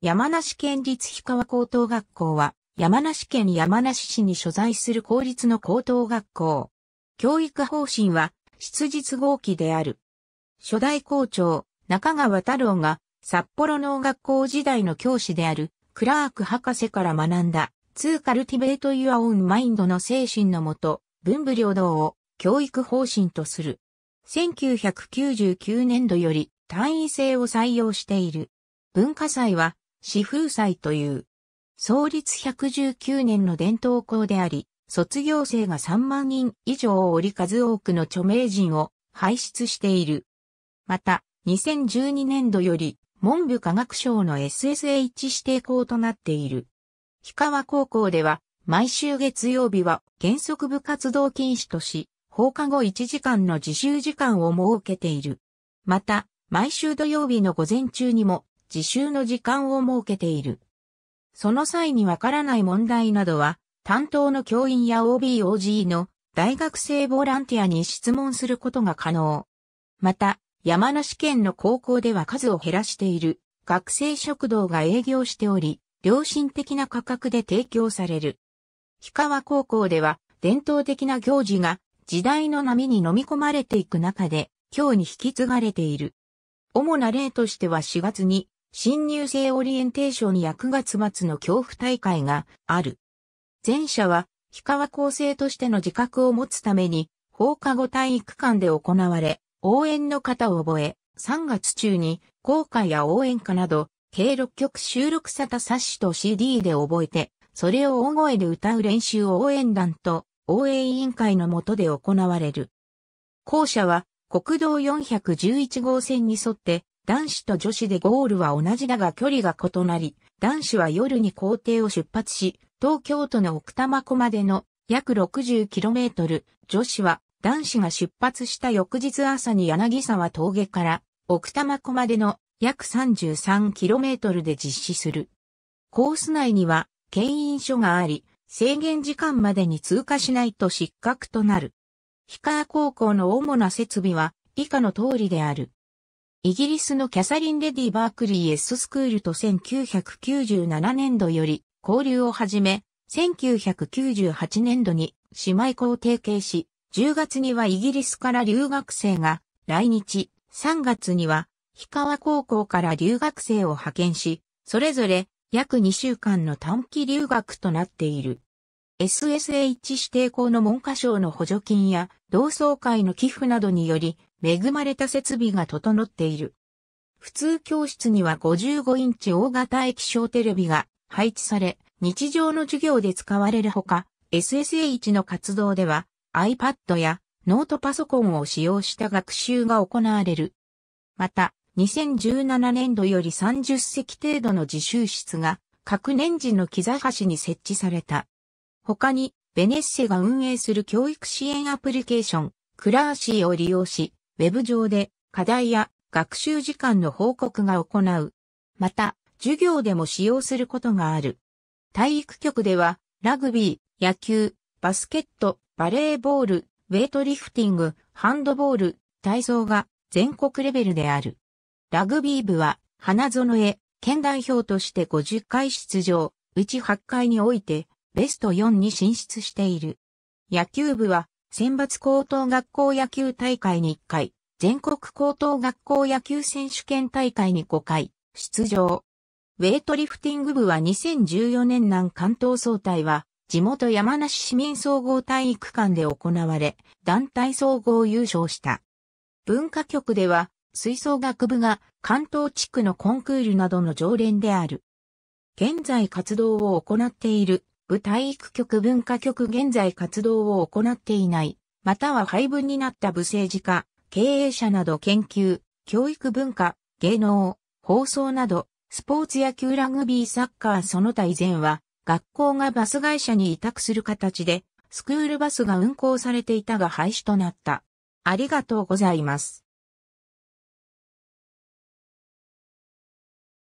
山梨県立氷川高等学校は、山梨県山梨市に所在する公立の高等学校。教育方針は、質実合期である。初代校長、中川太郎が、札幌農学校時代の教師である、クラーク博士から学んだ、ーカルティベート・ユア・オン・マインドの精神のもと、文武両道を教育方針とする。1999年度より単位制を採用している。文化祭は四風祭という。創立119年の伝統校であり、卒業生が3万人以上を折り数多くの著名人を輩出している。また、2012年度より文部科学省の SSH 指定校となっている。氷川高校では、毎週月曜日は原則部活動禁止とし、放課後1時間の自習時間を設けている。また、毎週土曜日の午前中にも自習の時間を設けている。その際にわからない問題などは、担当の教員や OBOG の大学生ボランティアに質問することが可能。また、山梨県の高校では数を減らしている学生食堂が営業しており、良心的な価格で提供される。氷川高校では伝統的な行事が時代の波に飲み込まれていく中で、今日に引き継がれている。主な例としては4月に新入生オリエンテーションに役月末の恐怖大会がある。前者は、氷川構成としての自覚を持つために、放課後体育館で行われ、応援の方を覚え、3月中に、校歌や応援歌など、計6曲収録された冊子と CD で覚えて、それを大声で歌う練習を応援団と応援委員会の下で行われる。校舎は国道411号線に沿って男子と女子でゴールは同じだが距離が異なり、男子は夜に校庭を出発し、東京都の奥多摩湖までの約 60km、女子は男子が出発した翌日朝に柳沢峠から奥多摩湖までの約 33km で実施する。コース内には牽引所があり、制限時間までに通過しないと失格となる。氷川高校の主な設備は以下の通りである。イギリスのキャサリン・レディ・バークリー・エッソスクールと1997年度より交流を始め、1998年度に姉妹校を提携し、10月にはイギリスから留学生が来日、3月には氷川高校から留学生を派遣し、それぞれ約2週間の短期留学となっている。SSH 指定校の文科省の補助金や同窓会の寄付などにより、恵まれた設備が整っている。普通教室には55インチ大型液晶テレビが配置され、日常の授業で使われるほか、SSH の活動では iPad やノートパソコンを使用した学習が行われる。また、2017年度より30席程度の自習室が各年次の木座橋に設置された。他に、ベネッセが運営する教育支援アプリケーション、クラーシーを利用し、ウェブ上で課題や学習時間の報告が行う。また、授業でも使用することがある。体育局では、ラグビー、野球、バスケット、バレーボール、ウェイトリフティング、ハンドボール、体操が全国レベルである。ラグビー部は、花園へ、県代表として50回出場、うち8回において、ベスト4に進出している。野球部は、選抜高等学校野球大会に1回、全国高等学校野球選手権大会に5回、出場。ウェイトリフティング部は2014年南関東総体は、地元山梨市民総合体育館で行われ、団体総合優勝した。文化局では、吹奏楽部が関東地区のコンクールなどの常連である。現在活動を行っている部体育局文化局現在活動を行っていない、または廃分になった部政治家、経営者など研究、教育文化、芸能、放送など、スポーツ野球ラグビーサッカーその他以前は、学校がバス会社に委託する形で、スクールバスが運行されていたが廃止となった。ありがとうございます。